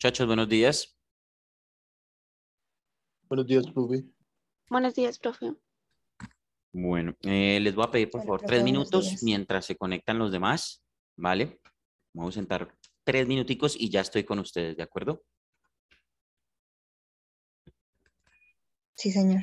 Muchachos, buenos días. Buenos días, profe. Buenos días, profe. Bueno, eh, les voy a pedir por favor tres minutos mientras se conectan los demás, ¿vale? Vamos a sentar tres minuticos y ya estoy con ustedes, ¿de acuerdo? Sí, señor.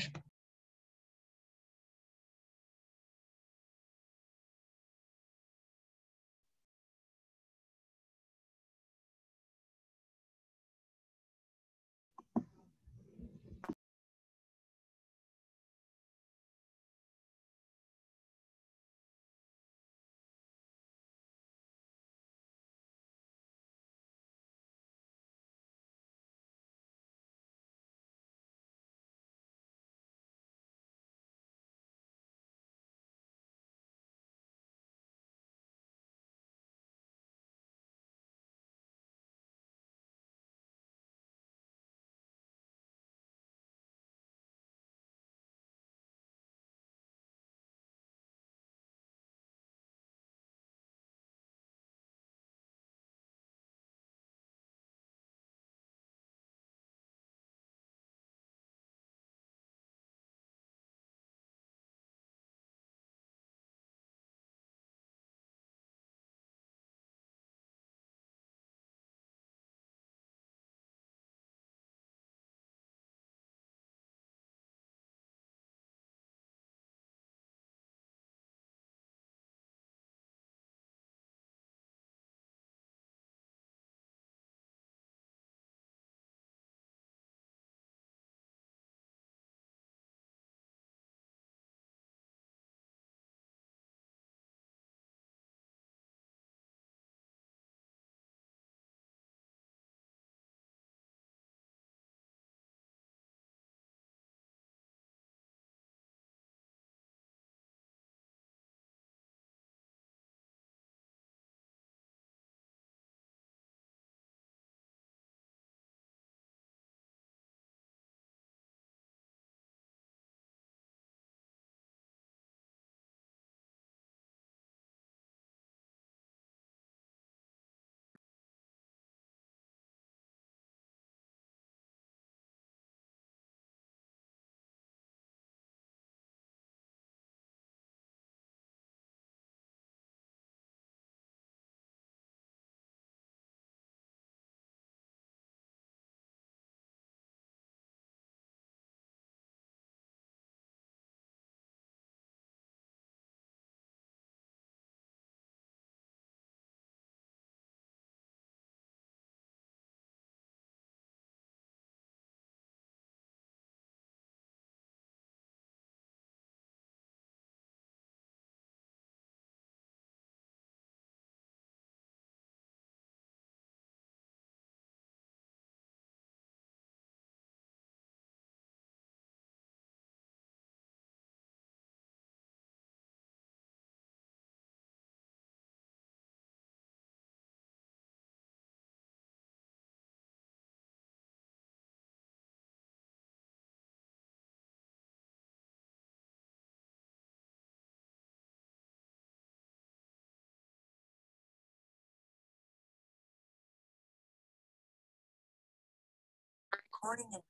recording and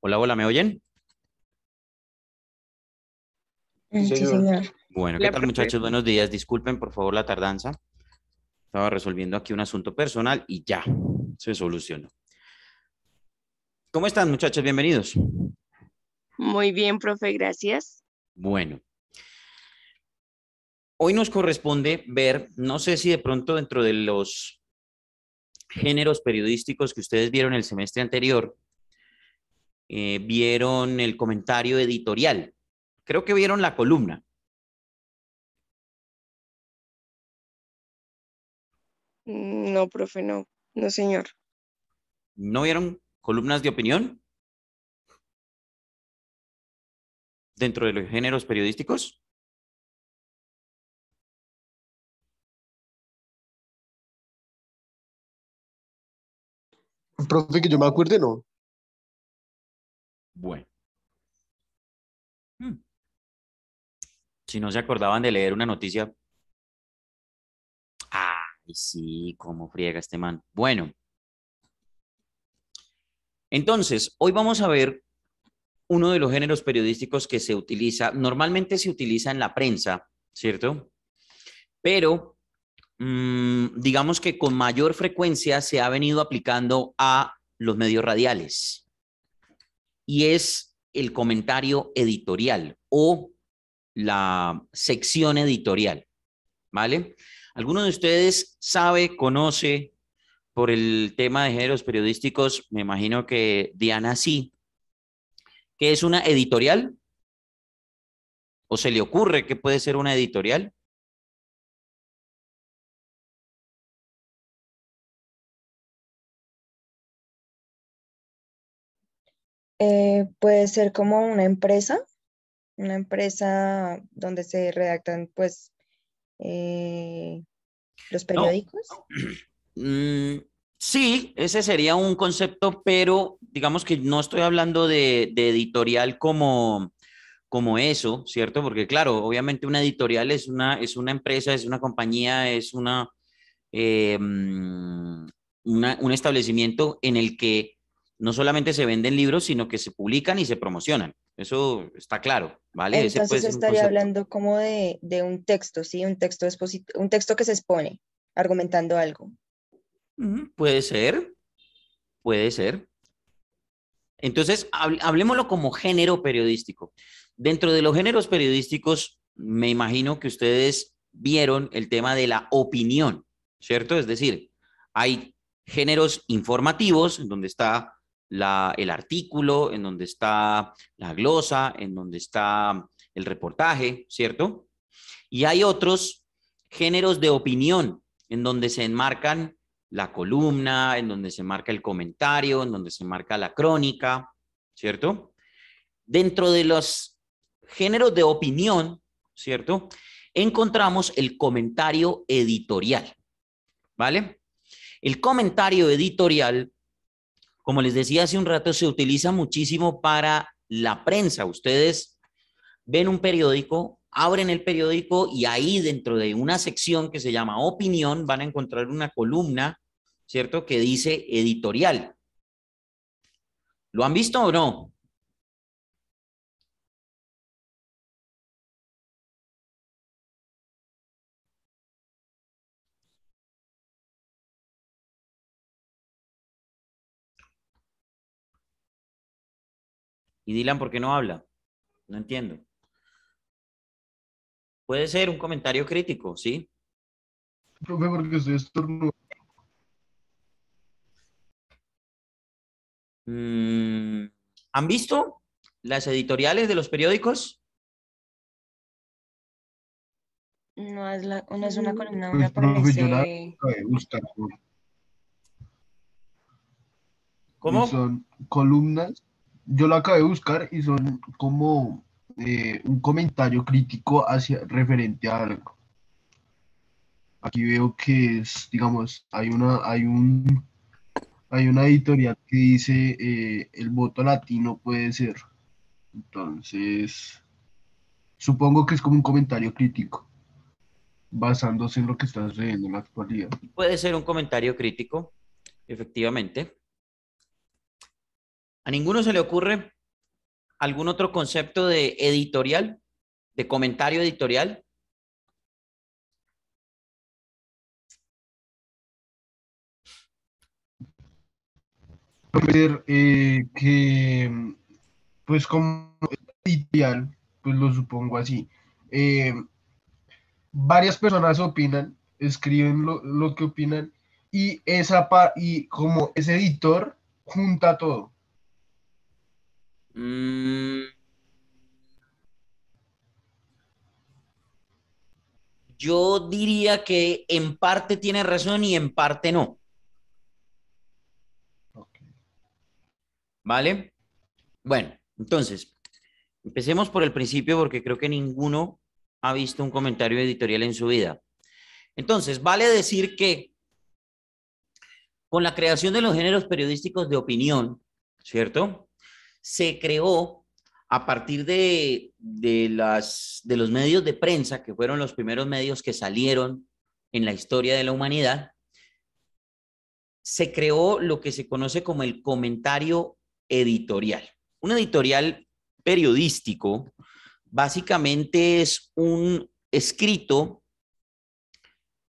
Hola, hola, ¿me oyen? Sí, señor. Bueno, ¿qué tal muchachos? Buenos días. Disculpen por favor la tardanza. Estaba resolviendo aquí un asunto personal y ya, se solucionó. ¿Cómo están muchachos? Bienvenidos. Muy bien, profe, gracias. Bueno. Hoy nos corresponde ver, no sé si de pronto dentro de los géneros periodísticos que ustedes vieron el semestre anterior, eh, vieron el comentario editorial, creo que vieron la columna. Mm, no, profe, no, no, señor. ¿No vieron columnas de opinión? Dentro de los géneros periodísticos. Profe, que yo me acuerde, no. Bueno. Hmm. Si no se acordaban de leer una noticia. Ay, sí, cómo friega este man. Bueno. Entonces, hoy vamos a ver uno de los géneros periodísticos que se utiliza, normalmente se utiliza en la prensa, ¿cierto? Pero mm, digamos que con mayor frecuencia se ha venido aplicando a los medios radiales y es el comentario editorial o la sección editorial, ¿vale? ¿Alguno de ustedes sabe, conoce por el tema de géneros periodísticos? Me imagino que Diana sí. ¿Qué es una editorial? ¿O se le ocurre que puede ser una editorial? puede ser como una empresa, una empresa donde se redactan pues eh, los periódicos. Mm, sí, ese sería un concepto, pero digamos que no estoy hablando de, editorial como, como eso, ¿cierto? Porque claro, obviamente una editorial es una, es una empresa, es una compañía, es una eh, mm, un establecimiento en el que no solamente se venden libros, sino que se publican y se promocionan. Eso está claro, ¿vale? Entonces estaría hablando como de, un texto, ¿sí? Un texto, un texto que se expone, argumentando algo. Puede ser, puede ser. Entonces, hablemoslo como género periodístico. Dentro de los géneros periodísticos, me imagino que ustedes vieron el tema de la opinión, ¿cierto? Es decir, hay géneros informativos, donde está el artículo, en donde está la glosa, en donde está el reportaje, ¿cierto? Y hay otros géneros de opinión, en donde se enmarcan la columna, en donde se marca el comentario, en donde se marca la crónica, ¿cierto? Dentro de los géneros de opinión, ¿cierto? Encontramos el comentario editorial, ¿vale? El comentario editorial como les decía hace un rato, se utiliza muchísimo para la prensa. Ustedes ven un periódico, abren el periódico y ahí dentro de una sección que se llama opinión van a encontrar una columna, ¿cierto? Que dice editorial. ¿Lo han visto o no? ¿Y Dylan por qué no habla? No entiendo. Puede ser un comentario crítico, ¿sí? Profe, porque estoy estornudando. Mm, ¿Han visto las editoriales de los periódicos? No es, la, es una columna, una pues, ¿Cómo? Son columnas yo lo acabé de buscar y son como eh, un comentario crítico hacia referente a algo. Aquí veo que es, digamos, hay una, hay un, hay una editorial que dice eh, el voto latino puede ser. Entonces, supongo que es como un comentario crítico, basándose en lo que está sucediendo en la actualidad. Puede ser un comentario crítico, efectivamente. ¿A ninguno se le ocurre algún otro concepto de editorial, de comentario editorial? Eh, que pues como editorial, pues lo supongo así. Eh, varias personas opinan, escriben lo, que opinan y esa y como ese editor junta todo Mm. Yo diría que en parte tiene razón y en parte no. ¿Vale? Bueno, entonces, empecemos por el principio porque creo que ninguno ha visto un comentario editorial en su vida. Entonces, vale decir que con la creación de los géneros periodísticos de opinión, ¿cierto? se creó a partir de, las, de los medios de prensa, que fueron los primeros medios que salieron en la historia de la humanidad, se creó lo que se conoce como el comentario editorial. Un editorial periodístico básicamente es un escrito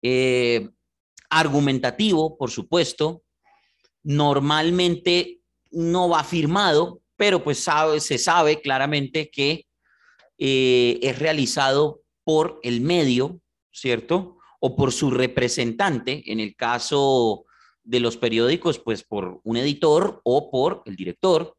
eh, argumentativo, por supuesto, normalmente no va firmado, pero pues sabe, se sabe claramente que eh, es realizado por el medio, ¿cierto? O por su representante, en el caso de los periódicos, pues por un editor o por el director.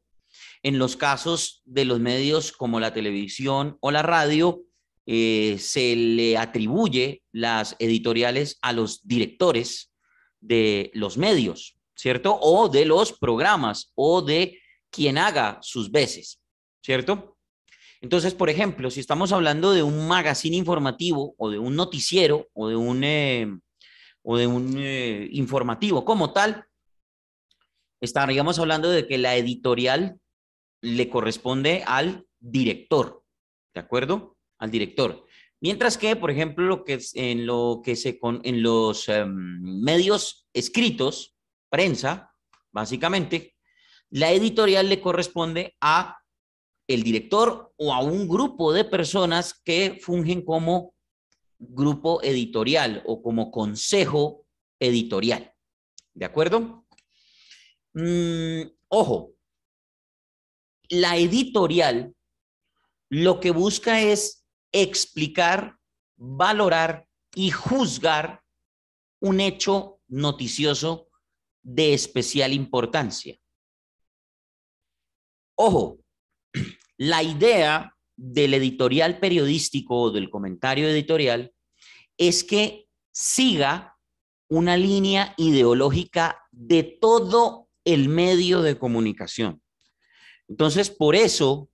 En los casos de los medios como la televisión o la radio, eh, se le atribuye las editoriales a los directores de los medios, ¿cierto? O de los programas o de quien haga sus veces, ¿cierto? Entonces, por ejemplo, si estamos hablando de un magazine informativo o de un noticiero o de un, eh, o de un eh, informativo como tal, estaríamos hablando de que la editorial le corresponde al director, ¿de acuerdo? Al director. Mientras que, por ejemplo, lo que es en lo que se en los em, medios escritos, prensa, básicamente, la editorial le corresponde a el director o a un grupo de personas que fungen como grupo editorial o como consejo editorial. ¿De acuerdo? Mm, ojo, la editorial lo que busca es explicar, valorar y juzgar un hecho noticioso de especial importancia. Ojo, la idea del editorial periodístico o del comentario editorial es que siga una línea ideológica de todo el medio de comunicación. Entonces, por eso,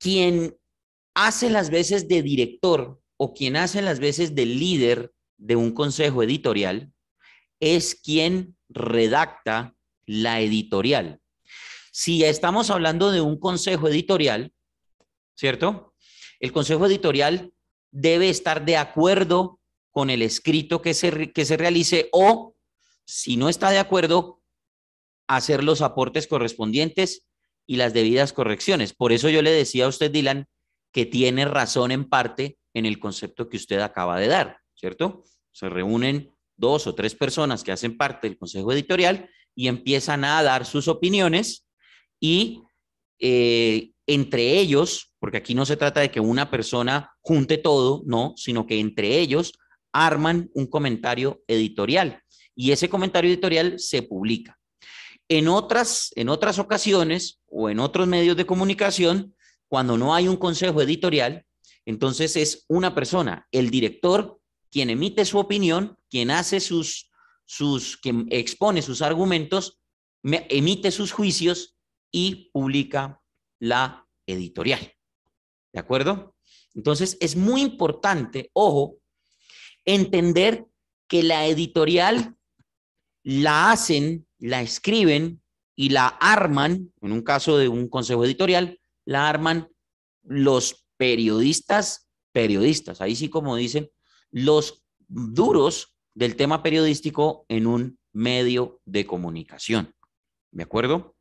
quien hace las veces de director o quien hace las veces de líder de un consejo editorial es quien redacta la editorial. Si estamos hablando de un consejo editorial, ¿cierto? El consejo editorial debe estar de acuerdo con el escrito que se, que se realice o, si no está de acuerdo, hacer los aportes correspondientes y las debidas correcciones. Por eso yo le decía a usted, Dylan, que tiene razón en parte en el concepto que usted acaba de dar, ¿cierto? Se reúnen dos o tres personas que hacen parte del consejo editorial y empiezan a dar sus opiniones y eh, entre ellos, porque aquí no se trata de que una persona junte todo, no, sino que entre ellos arman un comentario editorial y ese comentario editorial se publica. En otras, en otras ocasiones o en otros medios de comunicación, cuando no hay un consejo editorial, entonces es una persona, el director, quien emite su opinión, quien hace sus, sus, quien expone sus argumentos, emite sus juicios y publica la editorial. ¿De acuerdo? Entonces es muy importante, ojo, entender que la editorial la hacen, la escriben y la arman, en un caso de un consejo editorial, la arman los periodistas, periodistas, ahí sí como dicen, los duros del tema periodístico en un medio de comunicación. ¿De acuerdo?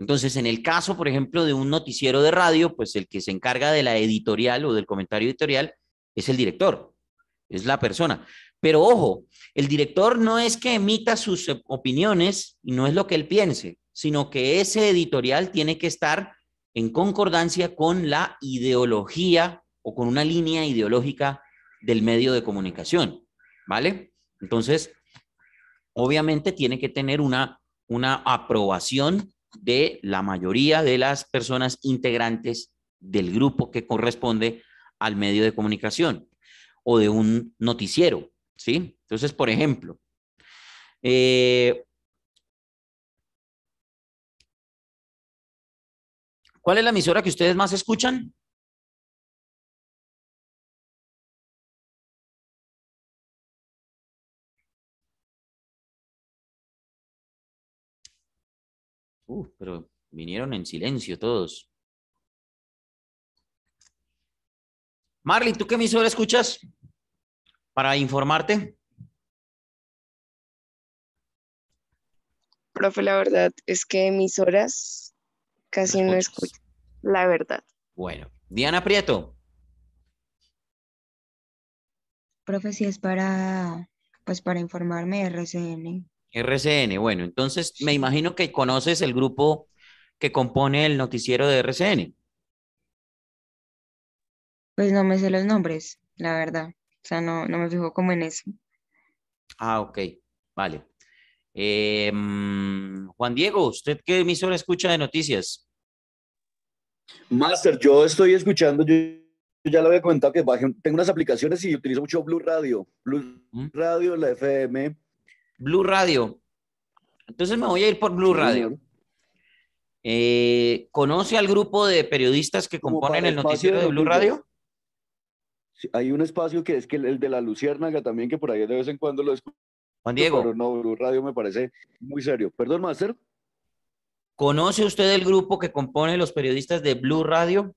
Entonces, en el caso, por ejemplo, de un noticiero de radio, pues el que se encarga de la editorial o del comentario editorial es el director, es la persona. Pero ojo, el director no es que emita sus opiniones y no es lo que él piense, sino que ese editorial tiene que estar en concordancia con la ideología o con una línea ideológica del medio de comunicación, ¿vale? Entonces, obviamente tiene que tener una, una aprobación de la mayoría de las personas integrantes del grupo que corresponde al medio de comunicación o de un noticiero, ¿sí? Entonces, por ejemplo, eh, ¿cuál es la emisora que ustedes más escuchan? pero vinieron en silencio todos. Marley, ¿tú qué emisora escuchas para informarte? Profe, la verdad es que emisoras casi no escucho, la verdad. Bueno, Diana Prieto. Profe, si es para, pues para informarme, RCN. RCN, bueno, entonces me imagino que conoces el grupo que compone el noticiero de RCN. Pues no me sé los nombres, la verdad. O sea, no, no me fijo como en eso. Ah, ok, vale. Em, Juan Diego, ¿usted qué emisora escucha de noticias? Master, yo estoy escuchando, yo, ya lo había comentado que tengo unas aplicaciones y utilizo mucho Blue Radio, Blue Radio, la FM, Blue Radio. Entonces me voy a ir por Blue Radio. Eh, ¿Conoce al grupo de periodistas que componen el noticiero de, Blue Radio? Hay un espacio que es que el de la Luciérnaga también, que por ahí de vez en cuando lo escucho. Juan Diego. Pero no, Blue Radio me parece muy serio. Perdón, maestro ¿Conoce usted el grupo que compone los periodistas de Blue Radio?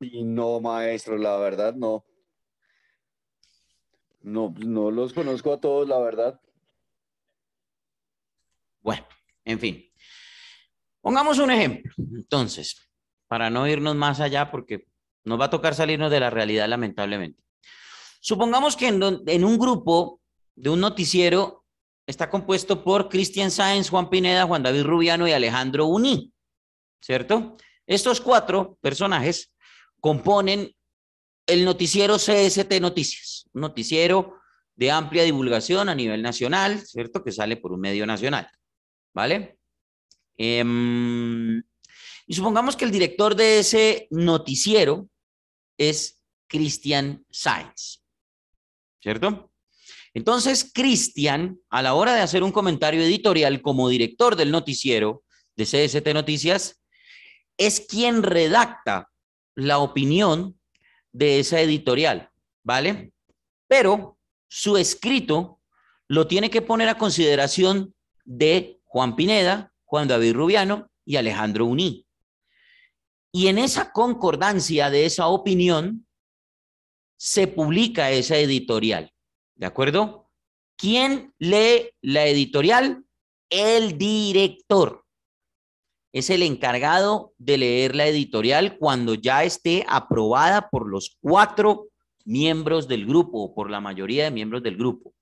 no, maestro, la verdad no. No, pues, no los conozco a todos, la verdad. Bueno, en fin. Pongamos un ejemplo, entonces, para no irnos más allá, porque nos va a tocar salirnos de la realidad, lamentablemente. Supongamos que en, un grupo de un noticiero está compuesto por Christian Sáenz, Juan Pineda, Juan David Rubiano y Alejandro Uní, ¿cierto? Estos cuatro personajes componen el noticiero CST Noticias, un noticiero de amplia divulgación a nivel nacional, ¿cierto? Que sale por un medio nacional, ¿vale? Em, y supongamos que el director de ese noticiero es Christian Sainz, ¿cierto? Entonces, Christian, a la hora de hacer un comentario editorial como director del noticiero de CST Noticias, es quien redacta la opinión de esa editorial, ¿vale? Pero su escrito lo tiene que poner a consideración de Juan Pineda, Juan David Rubiano y Alejandro Uní. Y en esa concordancia de esa opinión se publica esa editorial, ¿de acuerdo? ¿Quién lee la editorial? El director es el encargado de leer la editorial cuando ya esté aprobada por los cuatro miembros del grupo o por la mayoría de miembros del grupo.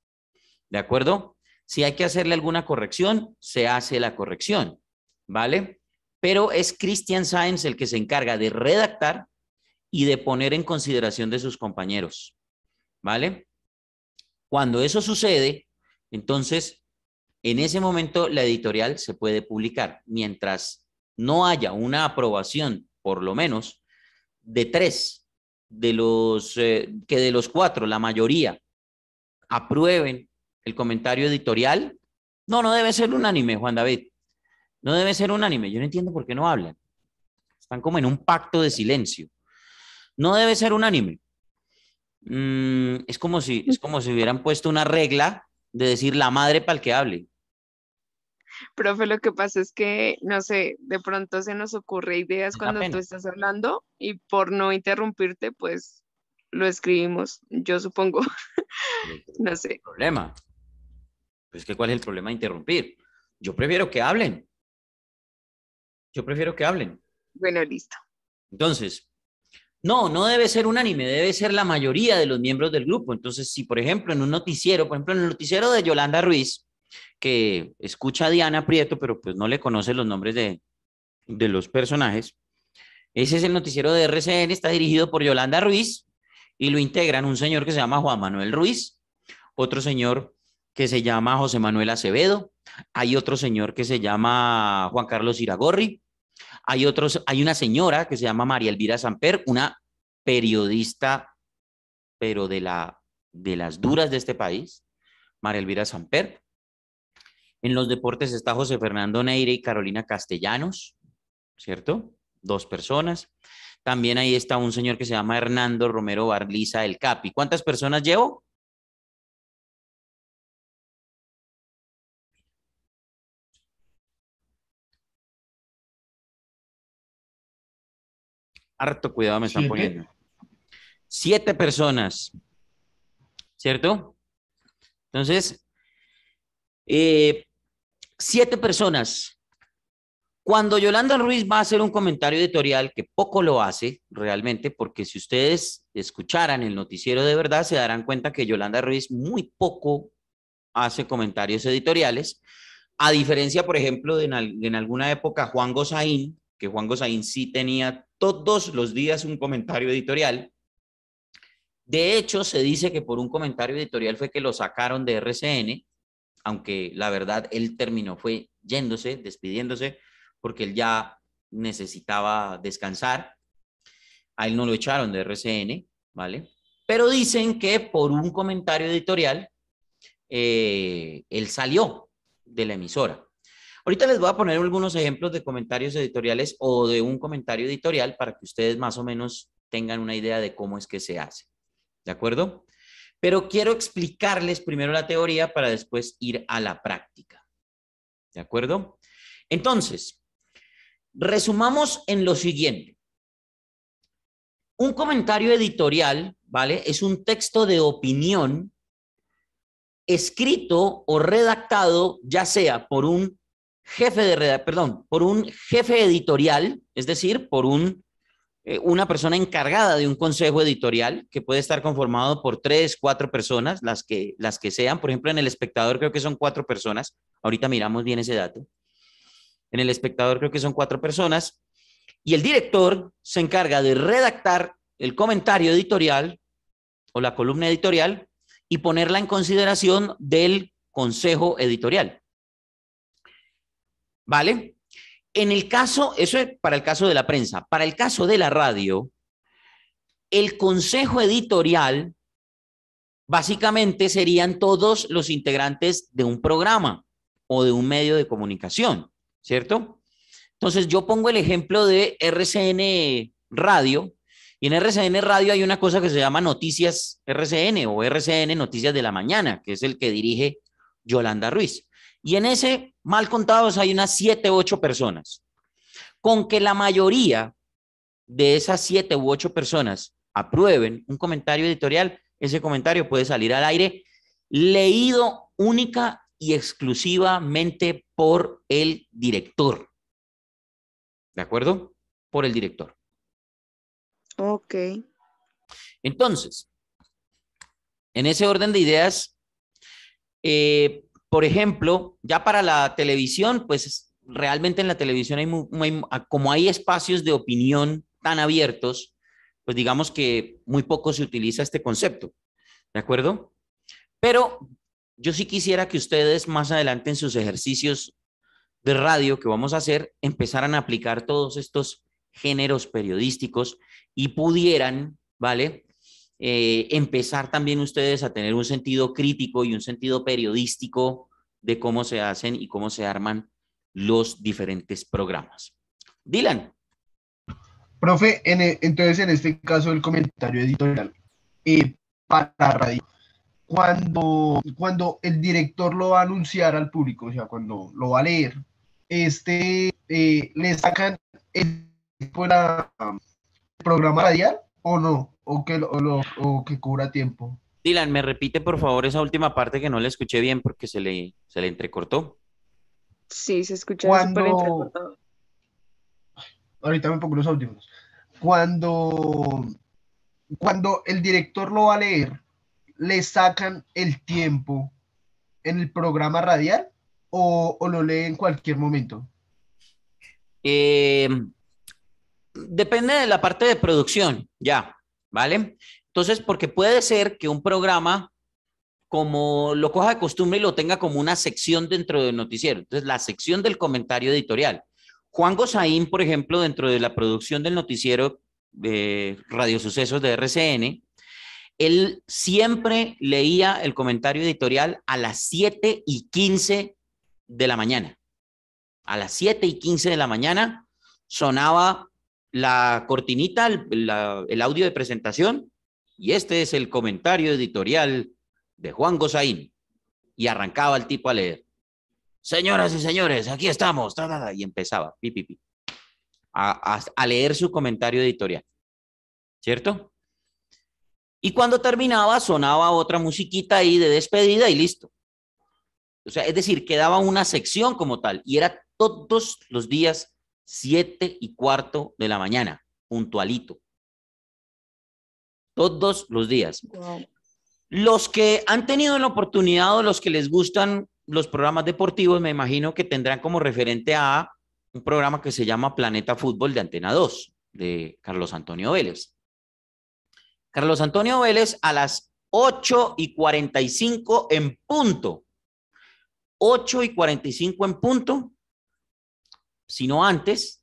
¿De acuerdo? Si hay que hacerle alguna corrección, se hace la corrección, ¿vale? Pero es Christian Sainz el que se encarga de redactar y de poner en consideración de sus compañeros, ¿vale? Cuando eso sucede, entonces, en ese momento la editorial se puede publicar, mientras no haya una aprobación, por lo menos, de tres, de los, eh, que de los cuatro, la mayoría, aprueben el comentario editorial, no, no debe ser unánime, Juan David. No debe ser unánime. Yo no entiendo por qué no hablan. Están como en un pacto de silencio. No debe ser unánime. Mm, es, como si, es como si hubieran puesto una regla de decir la madre para el que hable. Profe, lo que pasa es que, no sé, de pronto se nos ocurre ideas cuando tú estás hablando y por no interrumpirte, pues lo escribimos, yo supongo. Pues, no sé. Problema. Pues que cuál es el problema de interrumpir. Yo prefiero que hablen. Yo prefiero que hablen. Bueno, listo. Entonces, no, no debe ser unánime, debe ser la mayoría de los miembros del grupo. Entonces, si por ejemplo en un noticiero, por ejemplo en el noticiero de Yolanda Ruiz, que escucha a Diana Prieto, pero pues no le conoce los nombres de, los personajes. Ese es el noticiero de RCN, está dirigido por Yolanda Ruiz y lo integran un señor que se llama Juan Manuel Ruiz, otro señor que se llama José Manuel Acevedo, hay otro señor que se llama Juan Carlos Iragorri, hay, otros, hay una señora que se llama María Elvira Samper, una periodista, pero de, la, de las duras de este país, María Elvira Samper. En los deportes está José Fernando Neire y Carolina Castellanos, ¿cierto? Dos personas. También ahí está un señor que se llama Hernando Romero Barliza del Capi. ¿Cuántas personas llevo? Harto cuidado me están poniendo. Siete personas, ¿cierto? Entonces, eh, siete personas. Cuando Yolanda Ruiz va a hacer un comentario editorial, que poco lo hace realmente, porque si ustedes escucharan el noticiero de verdad, se darán cuenta que Yolanda Ruiz muy poco hace comentarios editoriales, a diferencia, por ejemplo, de en, alguna época Juan Gosaín, que Juan Gosaín sí tenía todos los días un comentario editorial. De hecho, se dice que por un comentario editorial fue que lo sacaron de RCN, aunque la verdad él terminó fue yéndose, despidiéndose, porque él ya necesitaba descansar. A él no lo echaron de RCN, ¿vale? Pero dicen que por un comentario editorial, eh, él salió de la emisora. Ahorita les voy a poner algunos ejemplos de comentarios editoriales o de un comentario editorial para que ustedes más o menos tengan una idea de cómo es que se hace. ¿De acuerdo? Pero quiero explicarles primero la teoría para después ir a la práctica. ¿De acuerdo? Entonces, resumamos en lo siguiente. Un comentario editorial, ¿vale? Es un texto de opinión escrito o redactado ya sea por un jefe de perdón, por un jefe editorial, es decir, por un eh, una persona encargada de un consejo editorial que puede estar conformado por tres, cuatro personas, las que, las que sean. Por ejemplo, en El Espectador creo que son cuatro personas. Ahorita miramos bien ese dato. En El Espectador creo que son cuatro personas. Y el director se encarga de redactar el comentario editorial o la columna editorial y ponerla en consideración del consejo editorial. ¿Vale? En el caso, eso es para el caso de la prensa, para el caso de la radio, el consejo editorial básicamente serían todos los integrantes de un programa o de un medio de comunicación, ¿cierto? Entonces yo pongo el ejemplo de RCN Radio, y en RCN Radio hay una cosa que se llama Noticias RCN o RCN Noticias de la Mañana, que es el que dirige Yolanda Ruiz. Y en ese, mal contados, hay unas siete, ocho personas. Con que la mayoría de esas siete u ocho personas aprueben un comentario editorial, ese comentario puede salir al aire leído única y exclusivamente por el director. ¿De acuerdo? Por el director. Ok. Entonces, en ese orden de ideas, eh, por ejemplo, ya para la televisión, pues realmente en la televisión hay, como hay espacios de opinión tan abiertos, pues digamos que muy poco se utiliza este concepto, ¿de acuerdo? Pero yo sí quisiera que ustedes más adelante en sus ejercicios de radio que vamos a hacer empezaran a aplicar todos estos géneros periodísticos y pudieran, ¿vale? Eh, empezar también ustedes a tener un sentido crítico y un sentido periodístico de cómo se hacen y cómo se arman los diferentes programas. Dylan. Profe, e, entonces en este caso del comentario editorial eh, para radio. Cuando, cuando el director lo va a anunciar al público, o sea, cuando lo va a leer, este, eh, le sacan el um, programa radial o no? o que, lo, que cubra tiempo. Dylan, me repite por favor esa última parte que no la escuché bien porque se le, se le entrecortó. Sí, se escucha Cuando... Ahorita me pongo los últimos Cuando cuando el director lo va a leer, le sacan el tiempo en el programa radial o, lo lee en cualquier momento? Eh, depende de la parte de producción, ya. ¿vale? Entonces, porque puede ser que un programa como lo coja de costumbre y lo tenga como una sección dentro del noticiero. Entonces, la sección del comentario editorial. Juan Gozaín, por ejemplo, dentro de la producción del noticiero de Radio Sucesos de RCN, él siempre leía el comentario editorial a las 7 y 15 de la mañana. A las 7 y 15 de la mañana sonaba la cortinita, el audio de presentación, y este es el comentario editorial de Juan Gozaín. Y arrancaba el tipo a leer. Señoras y señores, aquí estamos. y empezaba pi, pi, a leer su comentario editorial. ¿Cierto? Y cuando terminaba, sonaba otra musiquita ahí de despedida y listo. O sea, es decir, quedaba una sección como tal y era todos los días 7 y cuarto de la mañana, puntualito. Todos los días. Los que han tenido la oportunidad o los que les gustan los programas deportivos, me imagino que tendrán como referente a un programa que se llama Planeta Fútbol de Antena 2, de Carlos Antonio Vélez. Carlos Antonio Vélez a las 8 y 45 en punto. 8 y 45 en punto sino antes.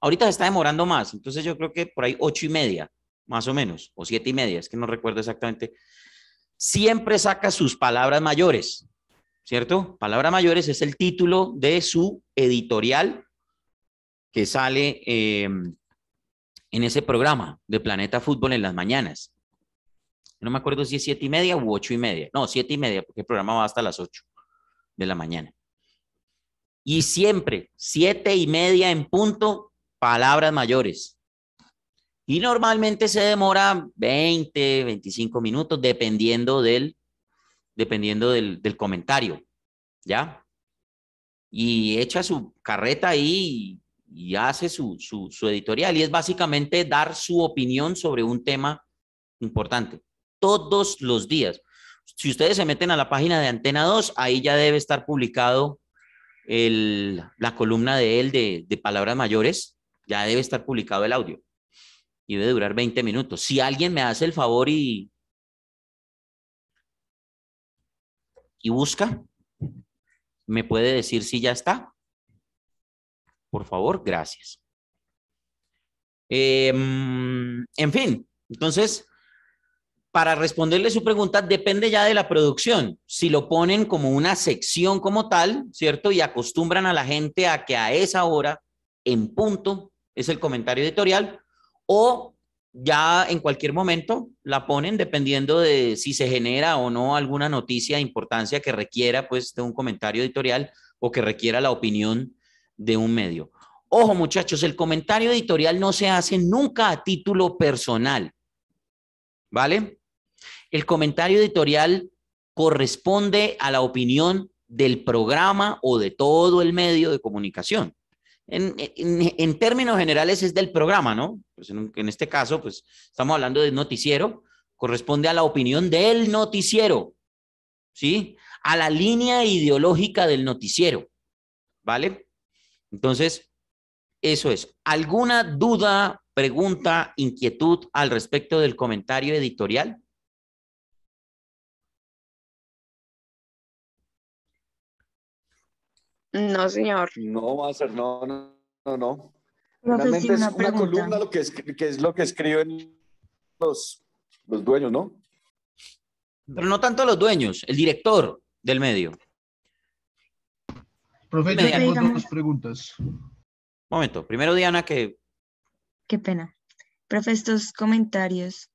Ahorita se está demorando más, entonces yo creo que por ahí ocho y media, más o menos, o siete y media, es que no recuerdo exactamente. Siempre saca sus palabras mayores, ¿cierto? Palabras mayores es el título de su editorial que sale em, en ese programa de Planeta Fútbol en las mañanas. No me acuerdo si es siete y media u ocho y media. No, siete y media, porque el programa va hasta las ocho de la mañana. Y siempre, siete y media en punto, palabras mayores. Y normalmente se demora 20, 25 minutos, dependiendo del, dependiendo del, comentario. ¿Ya? Y echa su carreta ahí y, hace su, su editorial. Y es básicamente dar su opinión sobre un tema importante. Todos los días. Si ustedes se meten a la página de Antena 2, ahí ya debe estar publicado la columna de él de, palabras mayores, ya debe estar publicado el audio y debe durar 20 minutos. Si alguien me hace el favor y, y busca, me puede decir si ya está. Por favor, gracias. Em, en fin, entonces, para responderle su pregunta depende ya de la producción. Si lo ponen como una sección como tal, ¿cierto? Y acostumbran a la gente a que a esa hora, en punto, es el comentario editorial, o ya en cualquier momento la ponen dependiendo de si se genera o no alguna noticia de importancia que requiera pues de un comentario editorial o que requiera la opinión de un medio. Ojo muchachos, el comentario editorial no se hace nunca a título personal. ¿Vale? El comentario editorial corresponde a la opinión del programa o de todo el medio de comunicación. En, términos generales es del programa, ¿no? Pues en, en este caso, pues estamos hablando de noticiero, corresponde a la opinión del noticiero, ¿sí? A la línea ideológica del noticiero, ¿vale? Entonces, eso es. ¿Alguna duda, pregunta, inquietud al respecto del comentario editorial? No, señor. No, a no, no, no. no. Realmente es una columna lo que es, lo que escriben los, los dueños, ¿no? Pero no tanto los dueños, el director del medio. Profe, tengo dos preguntas. Momento, primero Diana que... Qué pena. Profe, estos comentarios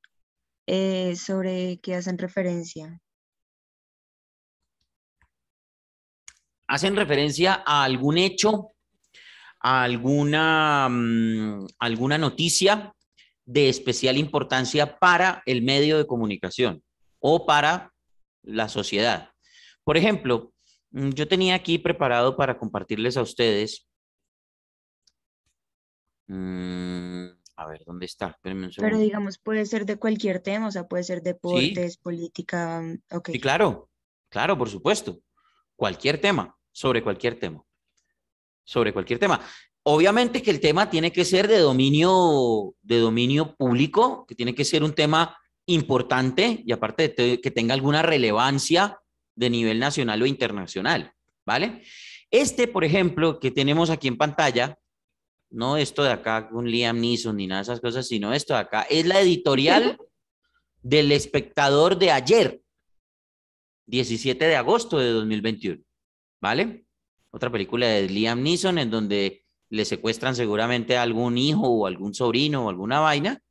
eh, sobre qué hacen referencia. hacen referencia a algún hecho, a alguna, mm, alguna noticia de especial importancia para el medio de comunicación o para la sociedad. Por ejemplo, mm, yo tenía aquí preparado para compartirles a ustedes. Mm, a ver, ¿dónde está? Pero digamos, puede ser de cualquier tema, o sea, puede ser deportes, política. Okay. Sí, claro, claro, por supuesto cualquier tema, sobre cualquier tema, sobre cualquier tema. Obviamente que el tema tiene que ser de dominio, de dominio público, que tiene que ser un tema importante y aparte que tenga alguna relevancia de nivel nacional o internacional, ¿vale? Este, por ejemplo, que tenemos aquí en pantalla, no esto de acá con Liam Neeson ni nada de esas cosas, sino esto de acá, es la editorial del espectador de ayer, 17 de agosto de 2021, ¿vale? Otra película de Liam Neeson en donde le secuestran seguramente a algún hijo o algún sobrino o alguna vaina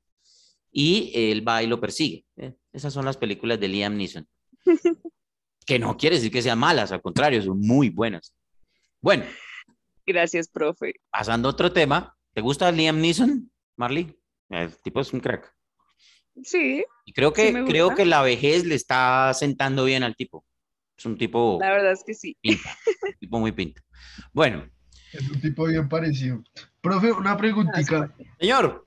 y él va y lo persigue. ¿eh? Esas son las películas de Liam Neeson. que no quiere decir que sean malas, al contrario, son muy buenas. Bueno. Gracias, profe. Pasando a otro tema, ¿te gusta Liam Neeson, Marley? El tipo es un crack. Sí. Y creo que, creo que la vejez le está sentando bien al tipo. Es un tipo. La verdad es que sí. un tipo muy pinto. Bueno. Es un tipo bien parecido. Profe, una preguntita. Señor.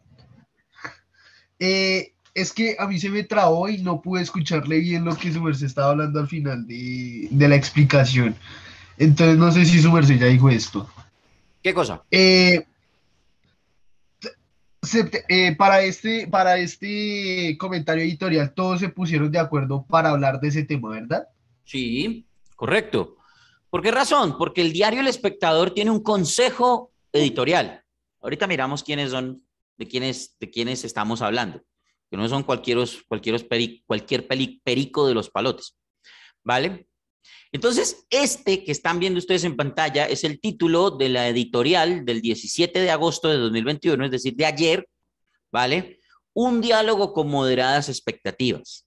Eh, es que a mí se me trabó y no pude escucharle bien lo que se estaba hablando al final de, la explicación. Entonces no sé si se ya dijo esto. ¿Qué cosa? Eh, eh, para, este, para este comentario editorial, todos se pusieron de acuerdo para hablar de ese tema, ¿verdad? Sí, correcto. ¿Por qué razón? Porque el diario El Espectador tiene un consejo editorial. Ahorita miramos quiénes son, de quiénes, de quiénes estamos hablando, que no son cualquier, cualquier, perico, cualquier perico de los palotes. ¿Vale? Entonces, este que están viendo ustedes en pantalla es el título de la editorial del 17 de agosto de 2021, es decir, de ayer, ¿vale? Un diálogo con moderadas expectativas.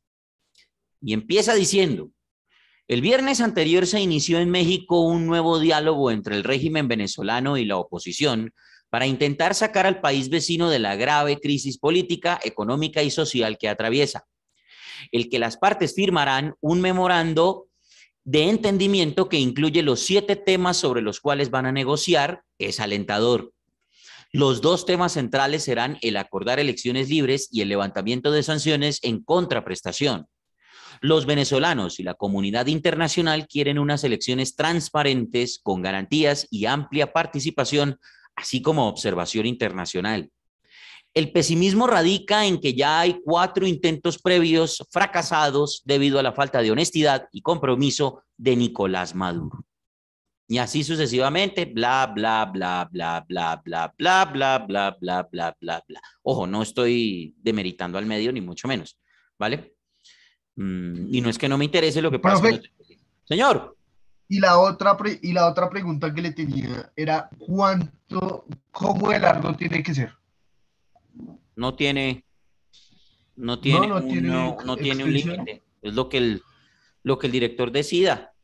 Y empieza diciendo, el viernes anterior se inició en México un nuevo diálogo entre el régimen venezolano y la oposición para intentar sacar al país vecino de la grave crisis política, económica y social que atraviesa. El que las partes firmarán un memorando de entendimiento que incluye los siete temas sobre los cuales van a negociar es alentador. Los dos temas centrales serán el acordar elecciones libres y el levantamiento de sanciones en contraprestación. Los venezolanos y la comunidad internacional quieren unas elecciones transparentes, con garantías y amplia participación, así como observación internacional. El pesimismo radica en que ya hay cuatro intentos previos fracasados debido a la falta de honestidad y compromiso de Nicolás Maduro. Y así sucesivamente, bla, bla, bla, bla, bla, bla, bla, bla, bla, bla, bla, bla, bla. Ojo, no estoy demeritando al medio, ni mucho menos, ¿vale? Y no es que no me interese lo que pasa. Señor. Y la, otra y la otra pregunta que le tenía era, ¿cuánto, cómo de largo tiene que ser? no tiene, no tiene, no, un, límite. Es lo que el, lo que el director decida.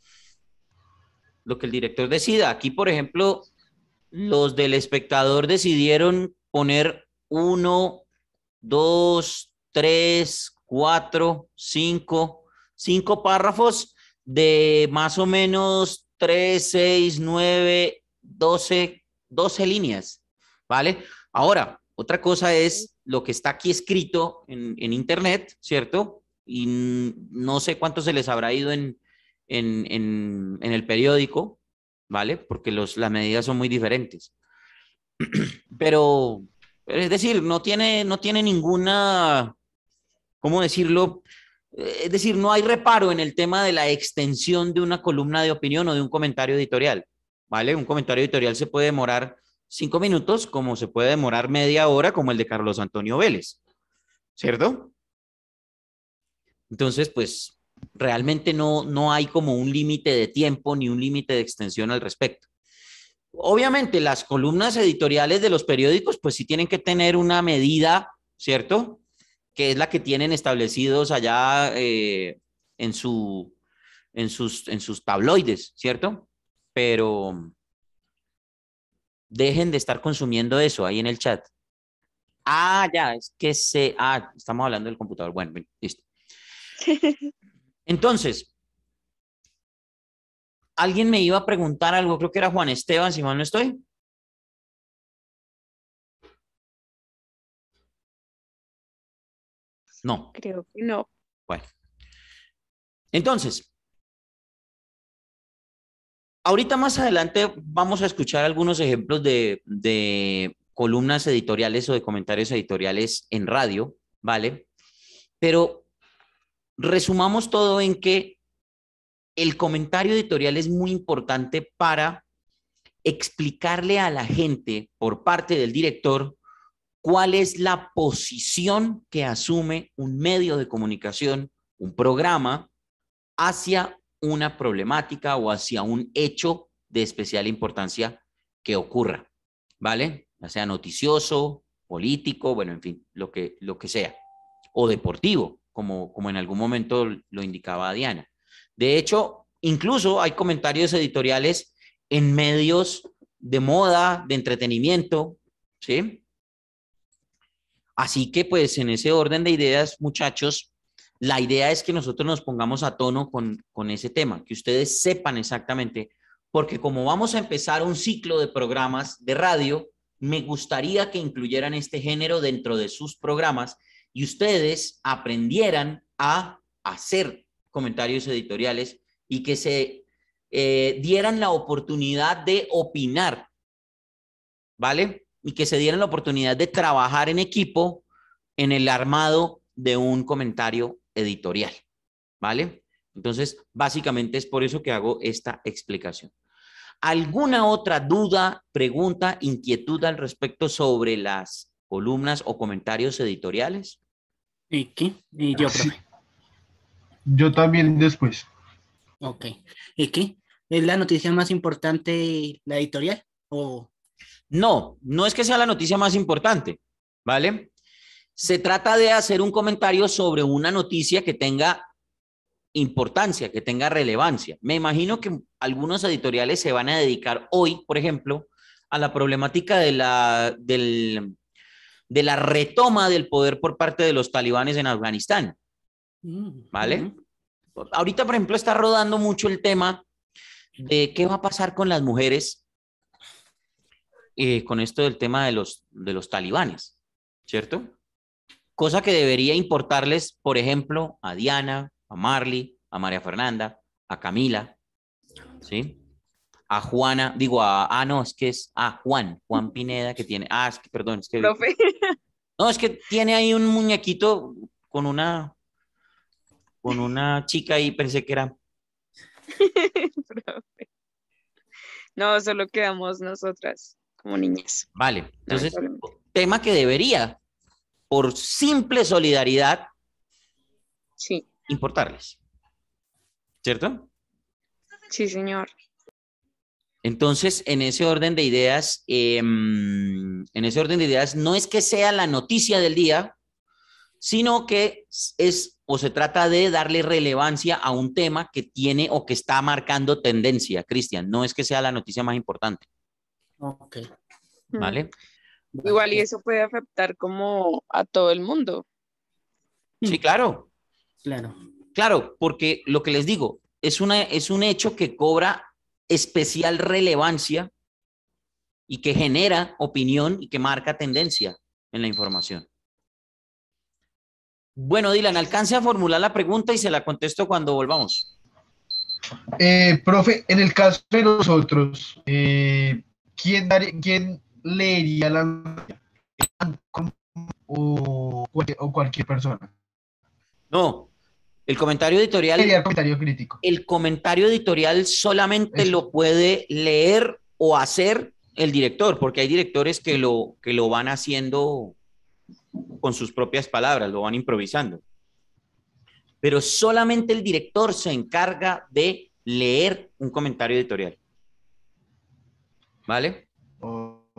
Lo que el director decida. Aquí, por ejemplo, los del espectador decidieron poner uno, dos, tres, cuatro, cinco, cinco párrafos de más o menos tres, seis, nueve, doce, doce líneas. ¿Vale? Ahora, otra cosa es lo que está aquí escrito en, Internet, ¿cierto? Y no sé cuánto se les habrá ido en, el periódico, ¿vale? Porque los, las medidas son muy diferentes. Pero, es decir, no tiene, no tiene ninguna, ¿cómo decirlo? Eh, es decir, no hay reparo en el tema de la extensión de una columna de opinión o de un comentario editorial, ¿vale? Un comentario editorial se puede demorar cinco minutos como se puede demorar media hora como el de Carlos Antonio Vélez, ¿cierto? Entonces, pues realmente no, no hay como un límite de tiempo ni un límite de extensión al respecto. Obviamente las columnas editoriales de los periódicos pues sí tienen que tener una medida, ¿cierto? Que es la que tienen establecidos allá eh, en, su, en, sus, en sus tabloides, ¿cierto? Pero, dejen de estar consumiendo eso ahí en el chat. Ah, ya, es que se. Ah, estamos hablando del computador. Bueno, listo. Entonces, alguien me iba a preguntar algo, creo que era Juan Esteban, si mal no estoy. No. Creo que no. Bueno. Entonces, Ahorita más adelante vamos a escuchar algunos ejemplos de, columnas editoriales o de comentarios editoriales en radio, ¿vale? Pero resumamos todo en que el comentario editorial es muy importante para explicarle a la gente por parte del director cuál es la posición que asume un medio de comunicación, un programa, hacia una problemática o hacia un hecho de especial importancia que ocurra, ¿vale? Ya sea noticioso, político, bueno, en fin, lo que, lo que sea, o deportivo, como, como en algún momento lo indicaba Diana. De hecho, incluso hay comentarios editoriales en medios de moda, de entretenimiento, ¿sí? Así que pues en ese orden de ideas, muchachos, la idea es que nosotros nos pongamos a tono con, con ese tema, que ustedes sepan exactamente, porque como vamos a empezar un ciclo de programas de radio, me gustaría que incluyeran este género dentro de sus programas y ustedes aprendieran a hacer comentarios editoriales y que se eh, dieran la oportunidad de opinar, ¿vale? Y que se dieran la oportunidad de trabajar en equipo en el armado de un comentario editorial, ¿vale? Entonces, básicamente es por eso que hago esta explicación. ¿Alguna otra duda, pregunta, inquietud al respecto sobre las columnas o comentarios editoriales? ¿Y qué? Y yo, Yo también después. Ok. ¿Y qué? ¿Es la noticia más importante la editorial? ¿O... No, no es que sea la noticia más importante, ¿vale? se trata de hacer un comentario sobre una noticia que tenga importancia, que tenga relevancia. Me imagino que algunos editoriales se van a dedicar hoy, por ejemplo, a la problemática de la, de la retoma del poder por parte de los talibanes en Afganistán. Mm, ¿Vale? Ahorita, por ejemplo, está rodando mucho el tema de qué va a pasar con las mujeres eh, con esto del tema de los, de los talibanes, ¿cierto? cosa que debería importarles, por ejemplo, a Diana, a Marley, a María Fernanda, a Camila, ¿sí? A Juana, digo, a, ah, no, es que es a ah, Juan, Juan Pineda, que tiene, ah, es que, perdón, es que... No, es que tiene ahí un muñequito con una, con una chica y pensé que era... No, solo quedamos nosotras como niñas. Vale, entonces, tema que debería por simple solidaridad sí. importarles. ¿Cierto? Sí, señor. Entonces, en ese orden de ideas, em, en ese orden de ideas, no es que sea la noticia del día, sino que es o se trata de darle relevancia a un tema que tiene o que está marcando tendencia, Cristian. No es que sea la noticia más importante. Ok. ¿Vale? Mm. Igual y eso puede afectar como a todo el mundo. Sí, hmm. claro. Claro. porque lo que les digo, es, una, es un hecho que cobra especial relevancia y que genera opinión y que marca tendencia en la información. Bueno, Dylan, alcance a formular la pregunta y se la contesto cuando volvamos. Eh, profe, en el caso de nosotros, eh, ¿quién, ¿quién leería la o, cualquier persona. No, el comentario editorial. El comentario crítico. El comentario editorial solamente lo puede leer o hacer el director, porque hay directores que lo, que lo van haciendo con sus propias palabras, lo van improvisando. Pero solamente el director se encarga de leer un comentario editorial. ¿Vale?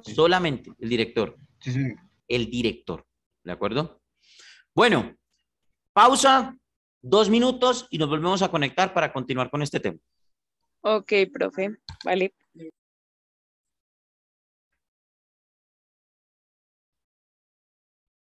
Solamente el director. El director. ¿De acuerdo? Bueno, pausa, dos minutos y nos volvemos a conectar para continuar con este tema. Ok, profe. Vale.